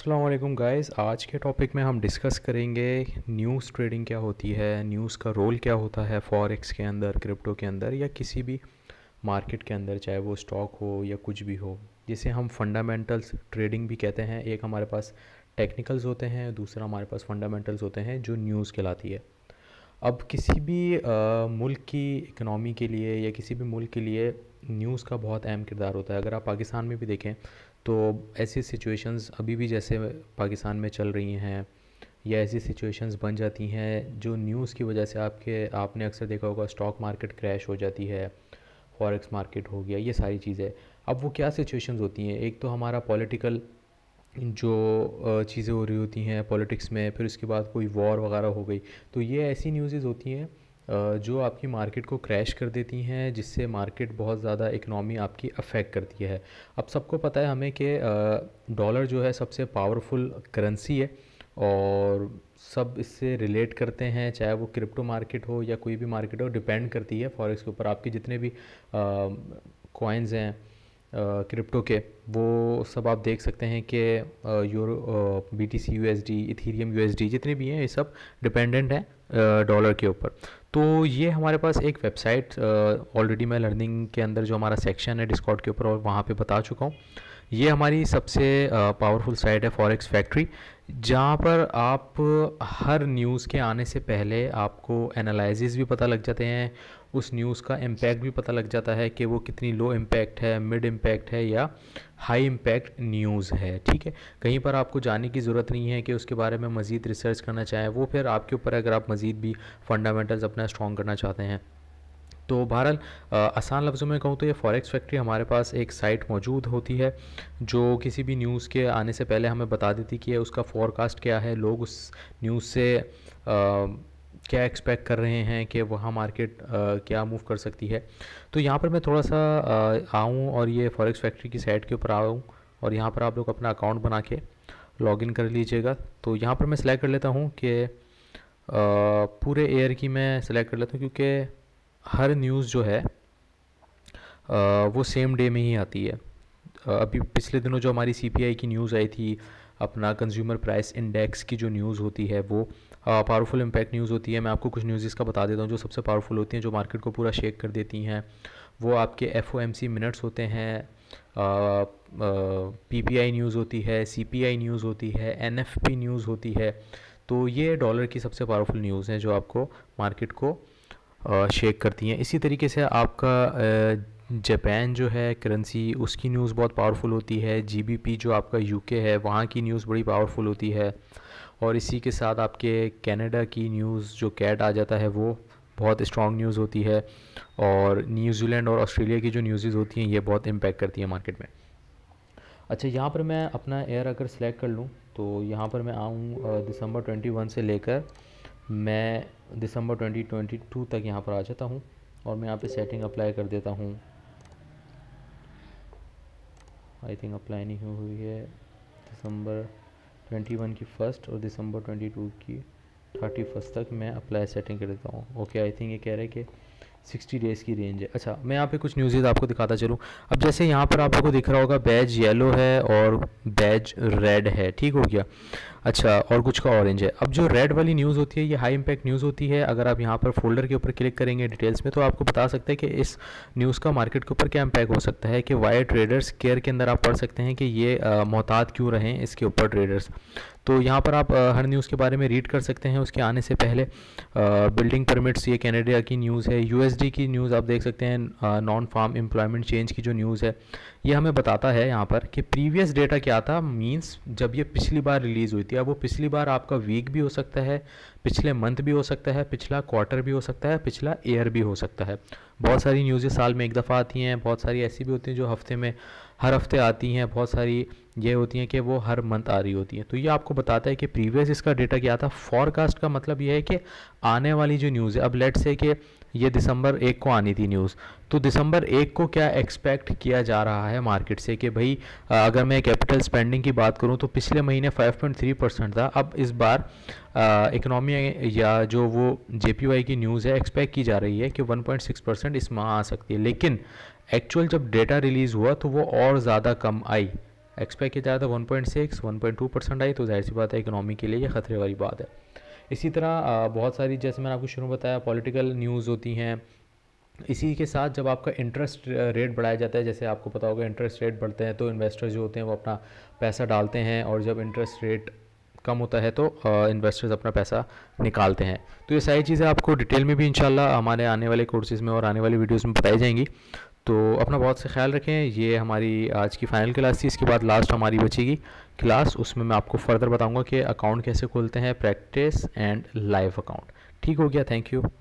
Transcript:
Aslam guys आज के topic में हम डिस्कस करेंगे न्यूज़ ट्रेडिंग क्या होती है न्यूज़ का रोल क्या होता है फॉरेक्स के अंदर क्रिप्टो के अंदर या किसी भी मार्केट के अंदर चाहे वो स्टॉक हो या कुछ भी हो जिसे हम फंडामेंटल्स ट्रेडिंग भी कहते हैं एक हमारे पास टेक्निकल्स होते हैं दूसरा हमारे पास फंडामेंटल्स होते हैं जो न्यूज़ कहलाती है अब किसी भी आ, मुल्क की इकनॉमी के लिए या किसी भी मुल्क के लिए न्यूज़ का बहुत अहम किरदार होता है अगर आप पाकिस्तान में भी देखें तो ऐसी सिचुएशंस अभी भी जैसे पाकिस्तान में चल रही हैं या ऐसी सिचुएशंस बन जाती हैं जो न्यूज़ की वजह से आपके आपने अक्सर देखा होगा स्टॉक मार्केट क्रैश हो जाती है फॉरेक्स मार्केट हो गया ये सारी चीज़ें अब वो क्या सिचुएशंस होती हैं एक तो हमारा पॉलिटिकल जो चीज़ें हो रही होती हैं पॉलिटिक्स में फिर उसके बाद कोई वॉर वगैरह हो गई तो ये ऐसी न्यूज़ेज़ होती हैं जो आपकी मार्केट को क्रैश कर देती हैं जिससे मार्केट बहुत ज़्यादा इकनॉमी आपकी अफेक्ट करती है अब सबको पता है हमें कि डॉलर जो है सबसे पावरफुल करेंसी है और सब इससे रिलेट करते हैं चाहे वो क्रिप्टो मार्केट हो या कोई भी मार्केट हो डिपेंड करती है फॉरेक्स के ऊपर आपके जितने भी कॉइन्स हैं क्रिप्टो के वो सब आप देख सकते हैं कि euro B T C U S D Ethereum U S D जितने भी हैं ये सब डिपेंडेंट हैं डॉलर के ऊपर तो ये हमारे पास एक वेबसाइट ऑलरेडी मैं लर्निंग के अंदर जो हमारा सेक्शन है डिस्कॉट के ऊपर और वहाँ पे बता चुका हूँ ये हमारी सबसे पावरफुल साइट है फॉरेक्स फैक्ट्री जहाँ पर आप हर न्यूज़ के आने से पहले आपको एनालिसिस भी पता लग जाते हैं उस न्यूज़ का इम्पैक्ट भी पता लग जाता है कि वो कितनी लो इम्पैक्ट है मिड इम्पैक्ट है या हाई इम्पैक्ट न्यूज़ है ठीक है कहीं पर आपको जाने की ज़रूरत नहीं है कि उसके बारे में मज़ीद रिसर्च करना चाहें वो फिर आपके ऊपर अगर आप मज़ीद भी फंडामेंटल्स अपना स्ट्रॉन्ग करना चाहते हैं तो बहरहाल आसान लफ्ज़ों में कहूँ तो ये फॉरेक्स फैक्ट्री हमारे पास एक साइट मौजूद होती है जो किसी भी न्यूज़ के आने से पहले हमें बता देती कि उसका फॉरकास्ट क्या है लोग उस न्यूज़ से आ, क्या एक्सपेक्ट कर रहे हैं कि वहाँ मार्केट आ, क्या मूव कर सकती है तो यहाँ पर मैं थोड़ा सा आऊँ और ये फॉरेक्स फैक्ट्री की साइट के ऊपर आऊँ और यहाँ पर आप लोग अपना अकाउंट बना के लॉगिन कर लीजिएगा तो यहाँ पर मैं सिलेक्ट कर लेता हूँ कि पूरे एयर की मैं सिलेक्ट कर लेता हूँ क्योंकि हर न्यूज़ जो है वो सेम डे में ही आती है अभी पिछले दिनों जो हमारी सीपीआई की न्यूज़ आई थी अपना कंज्यूमर प्राइस इंडेक्स की जो न्यूज़ होती है वो पावरफुल इम्पैक्ट न्यूज़ होती है मैं आपको कुछ न्यूज़ इसका बता देता हूँ जो सबसे पावरफुल होती हैं जो मार्केट को पूरा शेक कर देती हैं वो आपके एफ मिनट्स होते हैं पी पी आई न्यूज़ होती है सी पी आई न्यूज़ होती है एन एफ पी न्यूज़ होती है तो ये डॉलर की सबसे पावरफुल न्यूज़ हैं जो आपको मार्केट को शेक करती हैं इसी तरीके से आपका जापान जो है करेंसी उसकी न्यूज़ बहुत पावरफुल होती है जीबीपी जो आपका यूके है वहाँ की न्यूज़ बड़ी पावरफुल होती है और इसी के साथ आपके कनाडा की न्यूज़ जो कैट आ जाता है वो बहुत स्ट्रॉन्ग न्यूज़ होती है और न्यूजीलैंड और ऑस्ट्रेलिया की जो न्यूज़ होती हैं ये बहुत इम्पैक्ट करती हैं मार्केट में अच्छा यहाँ पर मैं अपना एयर अगर सेलेक्ट कर लूँ तो यहाँ पर मैं आऊँ दिसंबर वन से लेकर मैं दिसंबर 2022 तक यहाँ पर आ जाता हूँ और मैं यहाँ पे सेटिंग अप्लाई कर देता हूँ आई थिंक अप्लाई नहीं हुई है दिसंबर 21 की फ़र्स्ट और दिसंबर 22 की थर्टी फर्स्ट तक मैं अप्लाई सेटिंग कर देता हूँ ओके आई थिंक ये कह रहे हैं कि सिक्सटी डेज़ की रेंज है अच्छा मैं यहाँ पे कुछ न्यूज़ेज़ आपको दिखाता चलूँ अब जैसे यहाँ पर आप लोग को दिख रहा होगा बैज येलो है और बैज रेड है ठीक हो गया अच्छा और कुछ का ऑरेंज है अब जो रेड वाली न्यूज़ होती है ये हाई इम्पैक्ट न्यूज़ होती है अगर आप यहाँ पर फोल्डर के ऊपर क्लिक करेंगे डिटेल्स में तो आपको बता सकते हैं कि इस न्यूज़ का मार्केट के ऊपर क्या इम्पैक्ट हो सकता है कि वाई ट्रेडर्स केयर के अंदर आप पढ़ सकते हैं कि ये मोहतात क्यों रहें इसके ऊपर ट्रेडर्स तो यहाँ पर आप हर न्यूज़ के बारे में रीड कर सकते हैं उसके आने से पहले बिल्डिंग परमिट्स ये कैनेडा की न्यूज़ है यू की न्यूज़ आप देख सकते हैं नॉन फार्म एम्प्लॉयमेंट चेंज की जो न्यूज़ है ये हमें बताता है यहाँ पर कि प्रीवियस डेटा क्या था मीन्स जब ये पिछली बार रिलीज़ हुई थी अब वो पिछली बार आपका वीक भी हो सकता है पिछले मंथ भी हो सकता है पिछला क्वार्टर भी हो सकता है पिछला ईयर भी हो सकता है बहुत सारी न्यूज़ें साल में एक दफ़ा आती हैं बहुत सारी ऐसी भी होती हैं जो हफ्ते में हर हफ्ते आती हैं बहुत सारी ये होती हैं कि वो हर मंथ आ रही होती हैं तो ये आपको बताता है कि प्रीवियस इसका डेटा क्या था फॉरकास्ट का मतलब ये है कि आने वाली जो न्यूज़ है अब लेट से कि ये दिसंबर एक को आनी थी न्यूज़ तो दिसंबर एक को क्या एक्सपेक्ट किया जा रहा है मार्केट से कि भाई अगर मैं कैपिटल स्पेंडिंग की बात करूं तो पिछले महीने 5.3 परसेंट था अब इस बार इकनॉमी या जो वो जे की न्यूज़ है एक्सपेक्ट की जा रही है कि 1.6 परसेंट इस माह आ सकती है लेकिन एक्चुअल जब डेटा रिलीज़ हुआ तो वो और ज़्यादा कम आई एक्सपेक्ट किया जाता रहा था one point six one point two percent आई तो जाहिर सी बात है इकोनॉमी के लिए ये खतरे वाली बात है इसी तरह बहुत सारी जैसे मैंने आपको शुरू में बताया पॉलिटिकल न्यूज़ होती हैं इसी के साथ जब आपका इंटरेस्ट रेट बढ़ाया जाता है जैसे आपको पता होगा इंटरेस्ट रेट बढ़ते हैं तो इन्वेस्टर्स जो होते हैं वो अपना पैसा डालते हैं और जब इंटरेस्ट रेट कम होता है तो इन्वेस्टर्स अपना पैसा निकालते हैं तो ये सारी चीज़ें आपको डिटेल में भी इंशाल्लाह हमारे आने वाले कोर्सेज़ में और आने वाली वीडियोस में बताई जाएंगी तो अपना बहुत से ख्याल रखें ये हमारी आज की फाइनल क्लास थी इसके बाद लास्ट हमारी बचेगी क्लास उसमें मैं आपको फर्दर बताऊंगा कि अकाउंट कैसे खोलते हैं प्रैक्टिस एंड लाइव अकाउंट ठीक हो गया थैंक यू